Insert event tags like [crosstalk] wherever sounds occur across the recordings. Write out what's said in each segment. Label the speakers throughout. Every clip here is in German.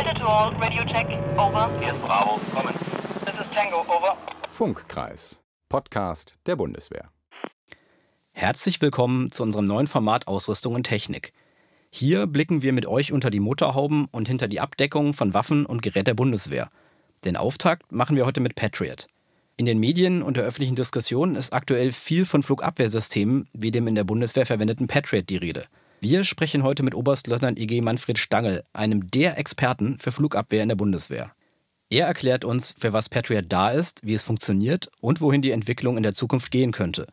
Speaker 1: Delta to all, radio check, over. Hier ist Bravo, kommen. This is Tango, over.
Speaker 2: Funkkreis, Podcast der Bundeswehr. Herzlich willkommen zu unserem neuen Format Ausrüstung und Technik. Hier blicken wir mit euch unter die Motorhauben und hinter die Abdeckung von Waffen und Gerät der Bundeswehr. Den Auftakt machen wir heute mit Patriot. In den Medien und der öffentlichen Diskussion ist aktuell viel von Flugabwehrsystemen wie dem in der Bundeswehr verwendeten Patriot die Rede – wir sprechen heute mit Oberstleutnant EG Manfred Stangl, einem der Experten für Flugabwehr in der Bundeswehr. Er erklärt uns, für was Patriot da ist, wie es funktioniert und wohin die Entwicklung in der Zukunft gehen könnte.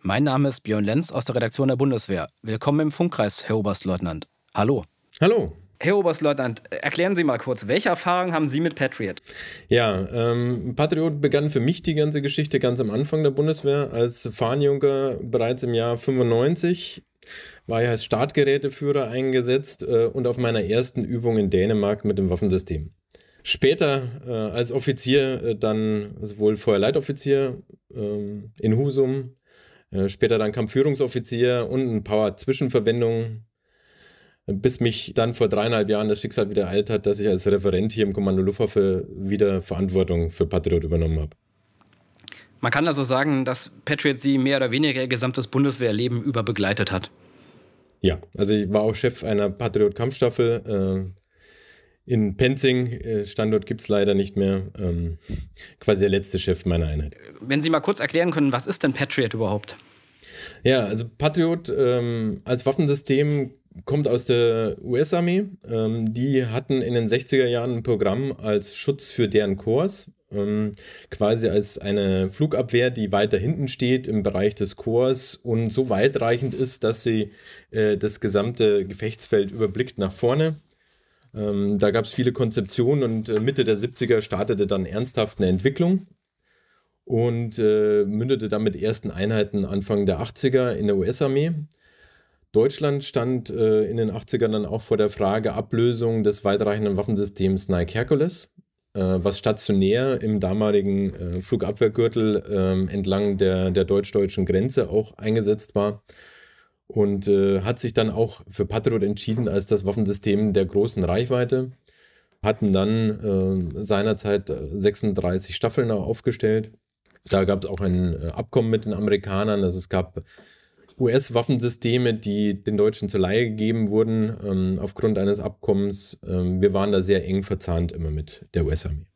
Speaker 2: Mein Name ist Björn Lenz aus der Redaktion der Bundeswehr. Willkommen im Funkkreis, Herr Oberstleutnant. Hallo. Hallo. Herr Oberstleutnant, erklären Sie mal kurz, welche Erfahrungen haben Sie mit Patriot? Ja, ähm, Patriot begann für mich
Speaker 1: die ganze Geschichte ganz am Anfang der Bundeswehr als Fahnenjunker bereits im Jahr 95 war ja als Startgeräteführer eingesetzt äh, und auf meiner ersten Übung in Dänemark mit dem Waffensystem. Später äh, als Offizier äh, dann sowohl Feuerleitoffizier ähm, in Husum, äh, später dann Kampfführungsoffizier und ein paar Zwischenverwendungen, bis mich dann vor dreieinhalb Jahren das Schicksal wieder eilt hat, dass ich als Referent hier im Kommando Luftwaffe wieder Verantwortung für Patriot übernommen habe.
Speaker 2: Man kann also sagen, dass Patriot sie mehr oder weniger ihr gesamtes Bundeswehrleben über begleitet hat.
Speaker 1: Ja, also ich war auch Chef einer Patriot-Kampfstaffel äh, in Penzing. Äh, Standort gibt es leider nicht mehr. Ähm, quasi der letzte Chef meiner
Speaker 2: Einheit. Wenn Sie mal kurz erklären können, was ist denn Patriot überhaupt? Ja, also Patriot
Speaker 1: ähm, als Waffensystem kommt aus der US-Armee. Ähm, die hatten in den 60er Jahren ein Programm als Schutz für deren Korps ähm, quasi als eine Flugabwehr, die weiter hinten steht im Bereich des Chors und so weitreichend ist, dass sie äh, das gesamte Gefechtsfeld überblickt nach vorne. Ähm, da gab es viele Konzeptionen und äh, Mitte der 70er startete dann ernsthaft eine Entwicklung und äh, mündete dann mit ersten Einheiten Anfang der 80er in der US-Armee. Deutschland stand äh, in den 80ern dann auch vor der Frage Ablösung des weitreichenden Waffensystems Nike Hercules äh, was stationär im damaligen äh, Flugabwehrgürtel ähm, entlang der, der deutsch-deutschen Grenze auch eingesetzt war. Und äh, hat sich dann auch für Patriot entschieden als das Waffensystem der großen Reichweite. Hatten dann äh, seinerzeit 36 äh, Staffeln aufgestellt. Da gab es auch ein äh, Abkommen mit den Amerikanern. Also es gab US-Waffensysteme, die den Deutschen zur Leihe gegeben wurden, ähm, aufgrund eines Abkommens. Ähm, wir waren da sehr eng verzahnt immer mit der US-Armee.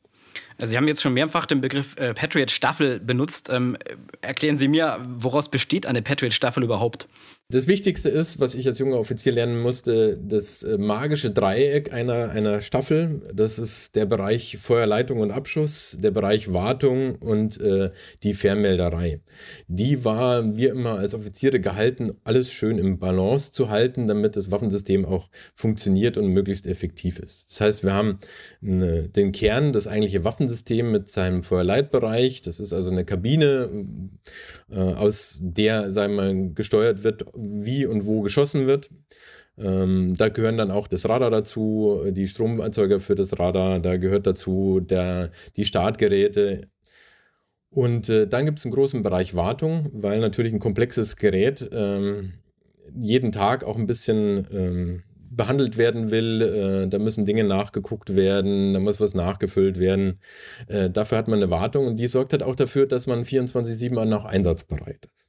Speaker 2: Also Sie haben jetzt schon mehrfach den Begriff äh, Patriot-Staffel benutzt. Ähm, erklären Sie mir, woraus besteht eine Patriot-Staffel überhaupt? Das
Speaker 1: Wichtigste ist, was ich als junger Offizier lernen musste, das äh, magische Dreieck einer, einer Staffel. Das ist der Bereich Feuerleitung und Abschuss, der Bereich Wartung und äh, die Fernmelderei. Die war wir immer als Offiziere gehalten, alles schön im Balance zu halten, damit das Waffensystem auch funktioniert und möglichst effektiv ist. Das heißt, wir haben eine, den Kern, das eigentliche Waffensystem mit seinem Feuerleitbereich. Das ist also eine Kabine, äh, aus der, sagen wir mal, gesteuert wird, wie und wo geschossen wird. Ähm, da gehören dann auch das Radar dazu, äh, die Stromerzeuger für das Radar, da gehört dazu der, die Startgeräte. Und äh, dann gibt es einen großen Bereich Wartung, weil natürlich ein komplexes Gerät ähm, jeden Tag auch ein bisschen ähm, behandelt werden will. Äh, da müssen Dinge nachgeguckt werden, da muss was nachgefüllt werden. Äh, dafür hat man eine Wartung und die sorgt halt auch dafür, dass man 24-7 noch einsatzbereit ist.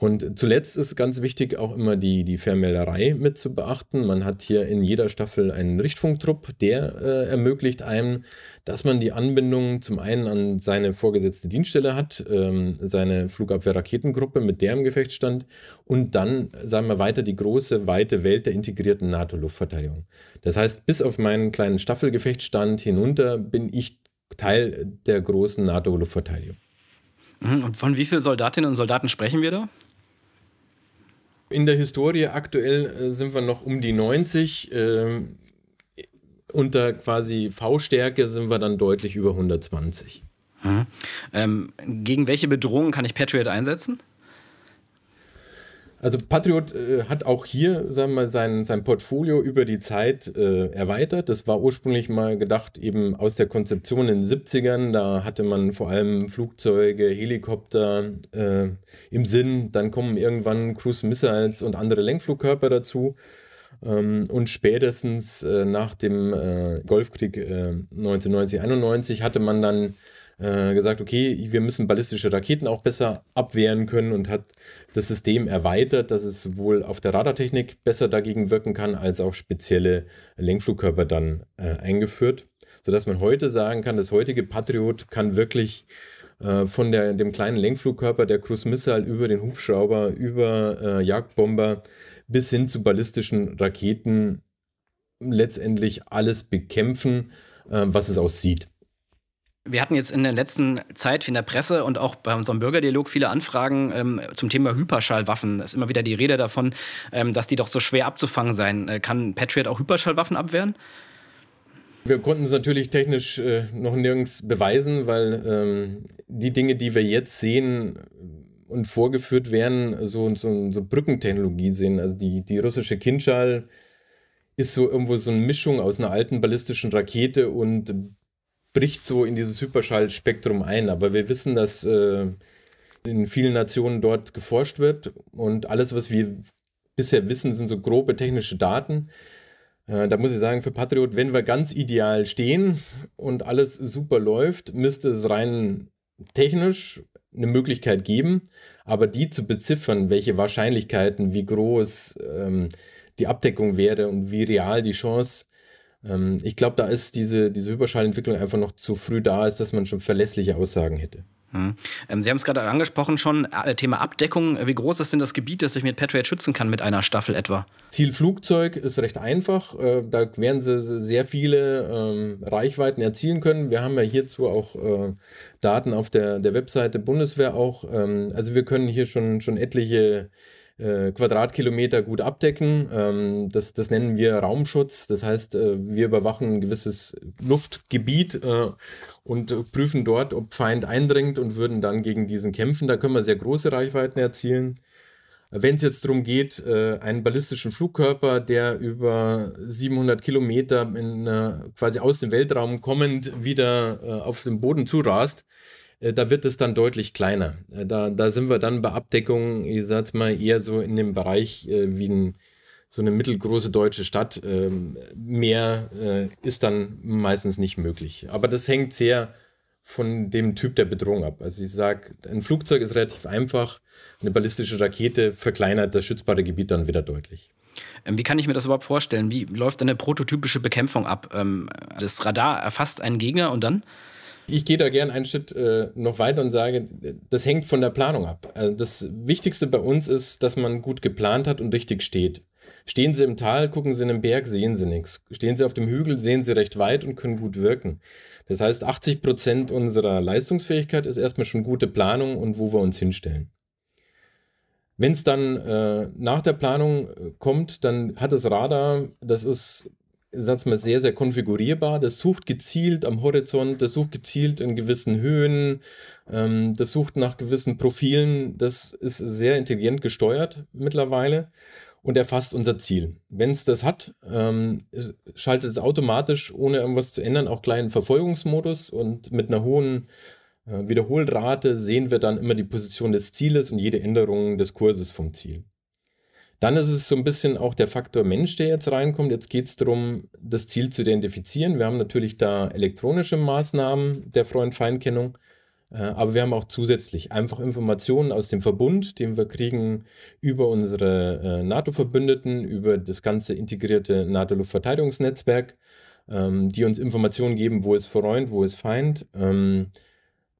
Speaker 1: Und zuletzt ist ganz wichtig, auch immer die, die Vermählerei mit zu beachten. Man hat hier in jeder Staffel einen Richtfunktrupp, der äh, ermöglicht einem, dass man die Anbindung zum einen an seine vorgesetzte Dienststelle hat, ähm, seine Flugabwehrraketengruppe, mit der im Gefechtsstand und dann, sagen wir weiter, die große, weite Welt der integrierten NATO-Luftverteidigung. Das heißt, bis auf meinen kleinen Staffelgefechtsstand hinunter bin ich Teil der großen NATO-Luftverteidigung.
Speaker 2: Mhm. Und von wie vielen Soldatinnen und Soldaten sprechen wir da?
Speaker 1: In der Historie aktuell äh, sind wir noch um die 90. Ähm, unter quasi V-Stärke sind wir dann deutlich über 120. Mhm. Ähm, gegen welche Bedrohungen kann ich Patriot einsetzen? Also Patriot äh, hat auch hier, sagen wir mal, sein, sein Portfolio über die Zeit äh, erweitert. Das war ursprünglich mal gedacht, eben aus der Konzeption in den 70ern. Da hatte man vor allem Flugzeuge, Helikopter äh, im Sinn. Dann kommen irgendwann Cruise Missiles und andere Lenkflugkörper dazu. Ähm, und spätestens äh, nach dem äh, Golfkrieg 1990, äh, 1991 hatte man dann äh, gesagt, okay, wir müssen ballistische Raketen auch besser abwehren können und hat das System erweitert, dass es sowohl auf der Radartechnik besser dagegen wirken kann, als auch spezielle Lenkflugkörper dann äh, eingeführt, sodass man heute sagen kann, das heutige Patriot kann wirklich äh, von der, dem kleinen Lenkflugkörper der Cruise Missile über den Hubschrauber, über äh, Jagdbomber bis hin zu ballistischen Raketen letztendlich alles bekämpfen, was es aussieht
Speaker 2: wir hatten jetzt in der letzten Zeit in der Presse und auch bei unserem Bürgerdialog viele Anfragen ähm, zum Thema Hyperschallwaffen. Es ist immer wieder die Rede davon, ähm, dass die doch so schwer abzufangen seien. Äh, kann Patriot auch Hyperschallwaffen abwehren? Wir konnten es natürlich technisch äh, noch nirgends beweisen, weil ähm, die
Speaker 1: Dinge, die wir jetzt sehen und vorgeführt werden, so, so, so Brückentechnologie sehen. Also die, die russische Kinschal ist so irgendwo so eine Mischung aus einer alten ballistischen Rakete und bricht so in dieses Hyperschallspektrum ein. Aber wir wissen, dass äh, in vielen Nationen dort geforscht wird und alles, was wir bisher wissen, sind so grobe technische Daten. Äh, da muss ich sagen, für Patriot, wenn wir ganz ideal stehen und alles super läuft, müsste es rein technisch eine Möglichkeit geben, aber die zu beziffern, welche Wahrscheinlichkeiten, wie groß ähm, die Abdeckung wäre und wie real die Chance ähm, ich glaube, da ist diese, diese Überschallentwicklung einfach noch zu früh da, ist, dass man schon verlässliche Aussagen hätte.
Speaker 2: Mhm. Ähm, sie haben es gerade angesprochen schon, äh, Thema Abdeckung. Wie groß ist denn das Gebiet, das ich mit Patriot schützen kann mit einer Staffel etwa?
Speaker 1: Zielflugzeug ist recht einfach. Äh, da werden Sie sehr viele ähm, Reichweiten erzielen können. Wir haben ja hierzu auch äh, Daten auf der, der Webseite Bundeswehr auch. Ähm, also wir können hier schon, schon etliche äh, Quadratkilometer gut abdecken. Ähm, das, das nennen wir Raumschutz. Das heißt, äh, wir überwachen ein gewisses Luftgebiet äh, und prüfen dort, ob Feind eindringt und würden dann gegen diesen kämpfen. Da können wir sehr große Reichweiten erzielen. Wenn es jetzt darum geht, äh, einen ballistischen Flugkörper, der über 700 Kilometer in, äh, quasi aus dem Weltraum kommend wieder auf den Boden zurast, äh, äh, da wird es dann deutlich kleiner. Äh, da, da sind wir dann bei Abdeckungen, ich sag's mal, eher so in dem Bereich äh, wie ein, so eine mittelgroße deutsche Stadt. Ähm, mehr äh, ist dann meistens nicht möglich. Aber das hängt sehr von dem Typ der Bedrohung ab. Also ich sag, ein Flugzeug ist relativ einfach, eine ballistische Rakete verkleinert das schützbare Gebiet dann wieder deutlich.
Speaker 2: Ähm, wie kann ich mir das überhaupt vorstellen? Wie läuft eine prototypische Bekämpfung ab? Ähm, das Radar erfasst einen Gegner und dann? ich gehe da gerne einen Schritt äh, noch weiter und
Speaker 1: sage, das hängt von der Planung ab. Also das Wichtigste bei uns ist, dass man gut geplant hat und richtig steht. Stehen Sie im Tal, gucken Sie in den Berg, sehen Sie nichts. Stehen Sie auf dem Hügel, sehen Sie recht weit und können gut wirken. Das heißt, 80 Prozent unserer Leistungsfähigkeit ist erstmal schon gute Planung und wo wir uns hinstellen. Wenn es dann äh, nach der Planung äh, kommt, dann hat das Radar, das ist sag mal, sehr, sehr konfigurierbar. Das sucht gezielt am Horizont, das sucht gezielt in gewissen Höhen, ähm, das sucht nach gewissen Profilen. Das ist sehr intelligent gesteuert mittlerweile und erfasst unser Ziel. Wenn es das hat, ähm, schaltet es automatisch, ohne irgendwas zu ändern, auch gleich kleinen Verfolgungsmodus und mit einer hohen äh, Wiederholrate sehen wir dann immer die Position des Zieles und jede Änderung des Kurses vom Ziel. Dann ist es so ein bisschen auch der Faktor Mensch, der jetzt reinkommt. Jetzt geht es darum, das Ziel zu identifizieren. Wir haben natürlich da elektronische Maßnahmen der freund feind kennung äh, aber wir haben auch zusätzlich einfach Informationen aus dem Verbund, den wir kriegen über unsere äh, NATO-Verbündeten, über das ganze integrierte NATO-Luftverteidigungsnetzwerk, ähm, die uns Informationen geben, wo ist Freund, wo ist Feind. Ähm,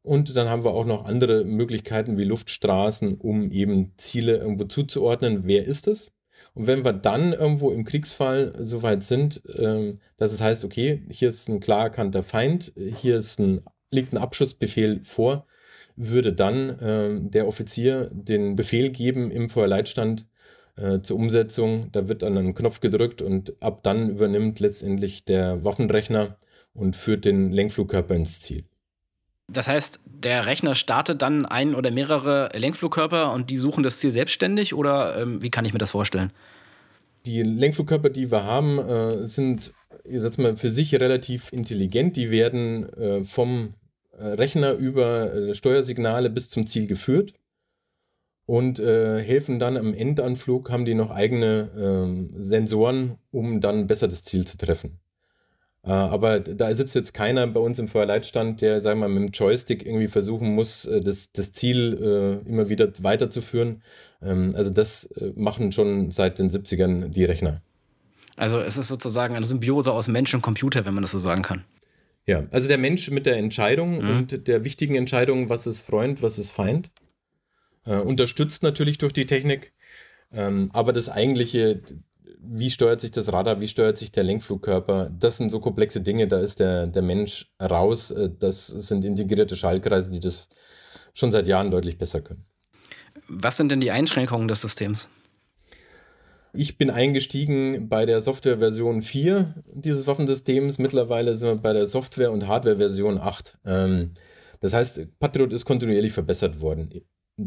Speaker 1: und dann haben wir auch noch andere Möglichkeiten wie Luftstraßen, um eben Ziele irgendwo zuzuordnen. Wer ist es? Und wenn wir dann irgendwo im Kriegsfall so weit sind, ähm, dass es heißt, okay, hier ist ein klar erkannter Feind, hier ist ein, liegt ein Abschussbefehl vor, würde dann ähm, der Offizier den Befehl geben im Feuerleitstand äh, zur Umsetzung. Da wird dann ein Knopf gedrückt und ab dann übernimmt letztendlich der Waffenrechner und führt den Lenkflugkörper ins Ziel.
Speaker 2: Das heißt, der Rechner startet dann einen oder mehrere Lenkflugkörper und die suchen das Ziel selbstständig oder ähm, wie kann ich mir das vorstellen?
Speaker 1: Die Lenkflugkörper, die wir haben, äh, sind, ich sag's mal, für sich relativ intelligent. Die werden äh, vom äh, Rechner über äh, Steuersignale bis zum Ziel geführt und äh, helfen dann am Endanflug, haben die noch eigene ähm, Sensoren, um dann besser das Ziel zu treffen. Äh, aber da sitzt jetzt keiner bei uns im Feuerleitstand, der, sagen wir mal, mit dem Joystick irgendwie versuchen muss, äh, das, das Ziel äh, immer wieder weiterzuführen. Ähm, also das machen schon seit den 70ern die Rechner.
Speaker 2: Also es ist sozusagen eine Symbiose aus Mensch und Computer, wenn man das so sagen kann. Ja, also der Mensch mit der Entscheidung mhm. und der wichtigen Entscheidung, was ist
Speaker 1: Freund, was ist Feind. unterstützt natürlich durch die Technik. Ähm, aber das eigentliche, wie steuert sich das Radar, wie steuert sich der Lenkflugkörper. Das sind so komplexe Dinge, da ist der, der Mensch raus. Äh, das sind integrierte Schaltkreise, die das schon seit Jahren deutlich besser können. Was sind denn die Einschränkungen des Systems? Ich bin eingestiegen bei der Softwareversion 4 dieses Waffensystems. Mittlerweile sind wir bei der Software- und Hardwareversion 8. Ähm, das heißt, Patriot ist kontinuierlich verbessert worden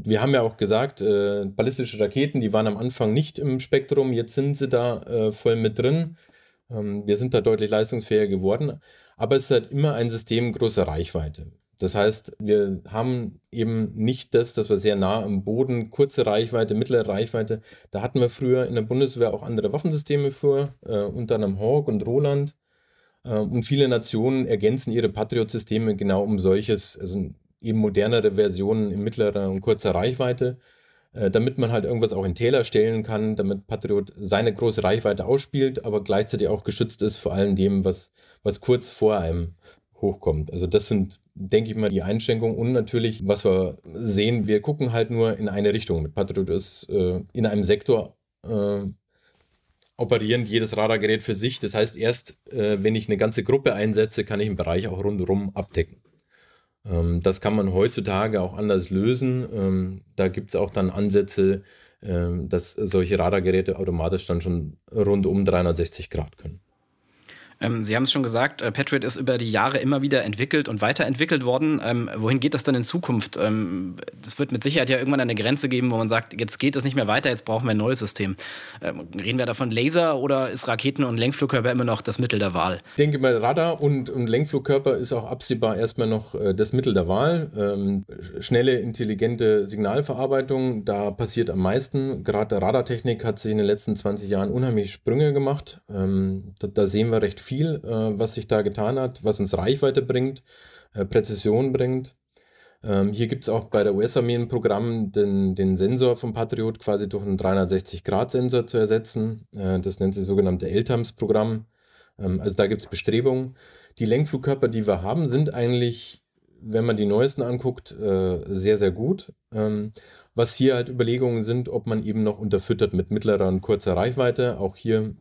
Speaker 1: wir haben ja auch gesagt, äh, ballistische Raketen, die waren am Anfang nicht im Spektrum, jetzt sind sie da äh, voll mit drin. Ähm, wir sind da deutlich leistungsfähiger geworden, aber es ist halt immer ein System großer Reichweite. Das heißt, wir haben eben nicht das, dass wir sehr nah am Boden, kurze Reichweite, mittlere Reichweite. Da hatten wir früher in der Bundeswehr auch andere Waffensysteme vor, äh, unter anderem Hawk und Roland. Äh, und viele Nationen ergänzen ihre Patriot-Systeme genau um solches, also eben modernere Versionen in mittlerer und kurzer Reichweite, äh, damit man halt irgendwas auch in Täler stellen kann, damit Patriot seine große Reichweite ausspielt, aber gleichzeitig auch geschützt ist vor allem dem, was, was kurz vor einem hochkommt. Also das sind, denke ich mal, die Einschränkungen und natürlich, was wir sehen, wir gucken halt nur in eine Richtung. Patriot ist äh, in einem Sektor äh, operierend jedes Radargerät für sich. Das heißt, erst äh, wenn ich eine ganze Gruppe einsetze, kann ich einen Bereich auch rundherum abdecken. Ähm, das kann man heutzutage auch anders lösen. Ähm, da gibt es auch dann Ansätze, ähm, dass solche Radargeräte automatisch dann schon rund um 360 Grad können.
Speaker 2: Ähm, Sie haben es schon gesagt, äh, Patriot ist über die Jahre immer wieder entwickelt und weiterentwickelt worden. Ähm, wohin geht das dann in Zukunft? Ähm, es ähm, wird mit Sicherheit ja irgendwann eine Grenze geben, wo man sagt, jetzt geht es nicht mehr weiter, jetzt brauchen wir ein neues System. Ähm, reden wir davon Laser oder ist Raketen- und Lenkflugkörper immer noch das Mittel der Wahl? Ich denke mal,
Speaker 1: Radar und, und Lenkflugkörper ist auch absehbar erstmal noch äh, das Mittel der Wahl. Ähm, schnelle, intelligente Signalverarbeitung, da passiert am meisten. Gerade Radartechnik hat sich in den letzten 20 Jahren unheimlich Sprünge gemacht. Da, da sehen wir recht viel, äh, was sich da getan hat, was uns Reichweite bringt, äh, Präzision bringt. Ähm, hier gibt es auch bei der US-Armee ein Programm, den, den Sensor vom Patriot quasi durch einen 360-Grad-Sensor zu ersetzen. Äh, das nennt sich sogenannte LTAMS-Programm. Ähm, also da gibt es Bestrebungen. Die Lenkflugkörper, die wir haben, sind eigentlich wenn man die neuesten anguckt, sehr, sehr gut. Ähm, was hier halt Überlegungen sind, ob man eben noch unterfüttert mit mittlerer und kurzer Reichweite. Auch hier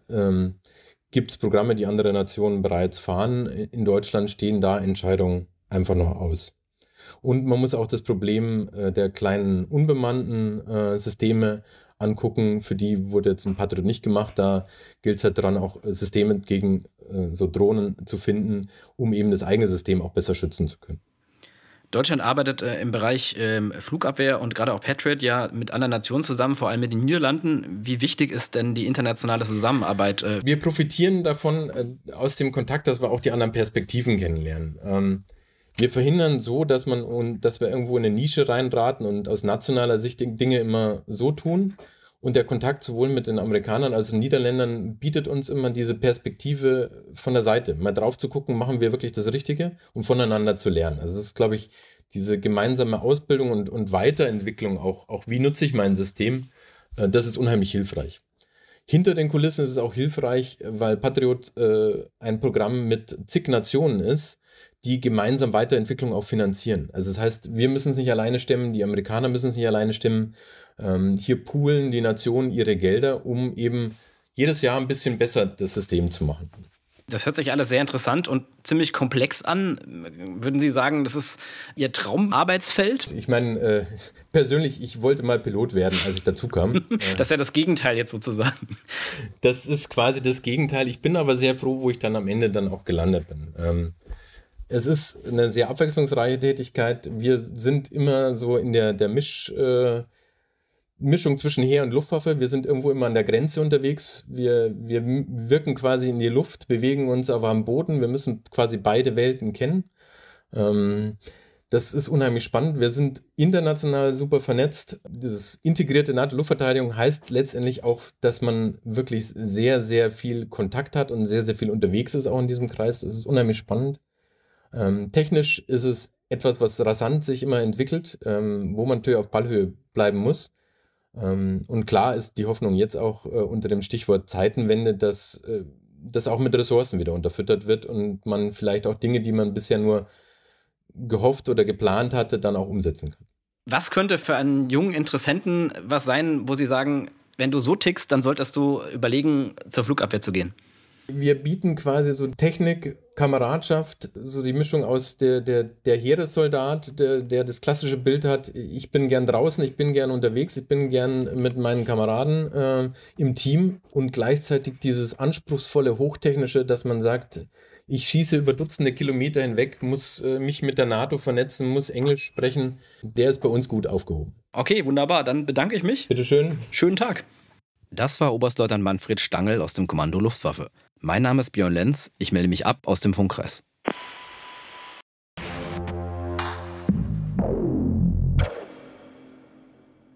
Speaker 1: gibt es Programme, die andere Nationen bereits fahren. In Deutschland stehen da Entscheidungen einfach noch aus. Und man muss auch das Problem äh, der kleinen unbemannten äh, Systeme angucken. Für die wurde jetzt ein Patriot nicht gemacht. Da gilt es halt daran, auch äh, Systeme gegen äh, so Drohnen zu finden, um eben das eigene System auch besser schützen zu können.
Speaker 2: Deutschland arbeitet äh, im Bereich ähm, Flugabwehr und gerade auch Patriot ja mit anderen Nationen zusammen, vor allem mit den Niederlanden. Wie wichtig ist denn die internationale Zusammenarbeit? Äh? Wir profitieren davon äh, aus dem Kontakt, dass wir auch die
Speaker 1: anderen Perspektiven kennenlernen. Ähm, wir verhindern so, dass man dass wir irgendwo in eine Nische reinraten und aus nationaler Sicht Dinge immer so tun. Und der Kontakt sowohl mit den Amerikanern als auch den Niederländern bietet uns immer diese Perspektive von der Seite, mal drauf zu gucken, machen wir wirklich das Richtige, um voneinander zu lernen. Also das ist, glaube ich, diese gemeinsame Ausbildung und, und Weiterentwicklung, auch, auch wie nutze ich mein System, äh, das ist unheimlich hilfreich. Hinter den Kulissen ist es auch hilfreich, weil Patriot äh, ein Programm mit zig Nationen ist, die gemeinsam Weiterentwicklung auch finanzieren. Also das heißt, wir müssen es nicht alleine stemmen, die Amerikaner müssen es nicht alleine stimmen. Ähm, hier poolen die Nationen ihre Gelder,
Speaker 2: um eben jedes Jahr ein bisschen besser das System zu machen. Das hört sich alles sehr interessant und ziemlich komplex an. Würden Sie sagen, das ist Ihr Traumarbeitsfeld? Ich meine, äh, persönlich, ich wollte mal Pilot werden, als ich dazu kam. [laughs] Äh, das ist ja das Gegenteil jetzt
Speaker 1: sozusagen. Das ist quasi das Gegenteil. Ich bin aber sehr froh, wo ich dann am Ende dann auch gelandet bin. Ähm, es ist eine sehr abwechslungsreiche Tätigkeit. Wir sind immer so in der, der Misch, äh, Mischung zwischen Heer und Luftwaffe. Wir sind irgendwo immer an der Grenze unterwegs. Wir, wir wirken quasi in die Luft, bewegen uns aber am Boden. Wir müssen quasi beide Welten kennen. Ähm, das ist unheimlich spannend. Wir sind international super vernetzt. Dieses integrierte NATO-Luftverteidigung heißt letztendlich auch, dass man wirklich sehr, sehr viel Kontakt hat und sehr, sehr viel unterwegs ist, auch in diesem Kreis. Das ist unheimlich spannend. Ähm, technisch ist es etwas, was rasant sich immer entwickelt, ähm, wo man natürlich auf Ballhöhe bleiben muss. Ähm, und klar ist die Hoffnung jetzt auch äh, unter dem Stichwort Zeitenwende, dass äh, das auch mit Ressourcen wieder unterfüttert wird und man vielleicht auch Dinge, die man bisher nur gehofft oder geplant hatte, dann auch umsetzen kann.
Speaker 2: Was könnte für einen jungen Interessenten was sein, wo Sie sagen, wenn du so tickst, dann solltest du überlegen, zur Flugabwehr zu gehen?
Speaker 1: Wir bieten quasi so Technik, Kameradschaft, so die Mischung aus der, der, der Heeressoldat, der, der das klassische Bild hat, ich bin gern draußen, ich bin gern unterwegs, ich bin gern mit meinen Kameraden äh, im Team und gleichzeitig dieses anspruchsvolle, hochtechnische, dass man sagt, ich schieße über Dutzende Kilometer hinweg, muss äh, mich mit der NATO vernetzen, muss Englisch sprechen, der
Speaker 2: ist bei uns gut aufgehoben. Okay, wunderbar, dann bedanke ich mich. Bitteschön. Schönen Tag. Das war Oberstleutnant Manfred Stangl aus dem Kommando Luftwaffe. Mein Name ist Björn Lenz, ich melde mich ab aus dem Funkkreis.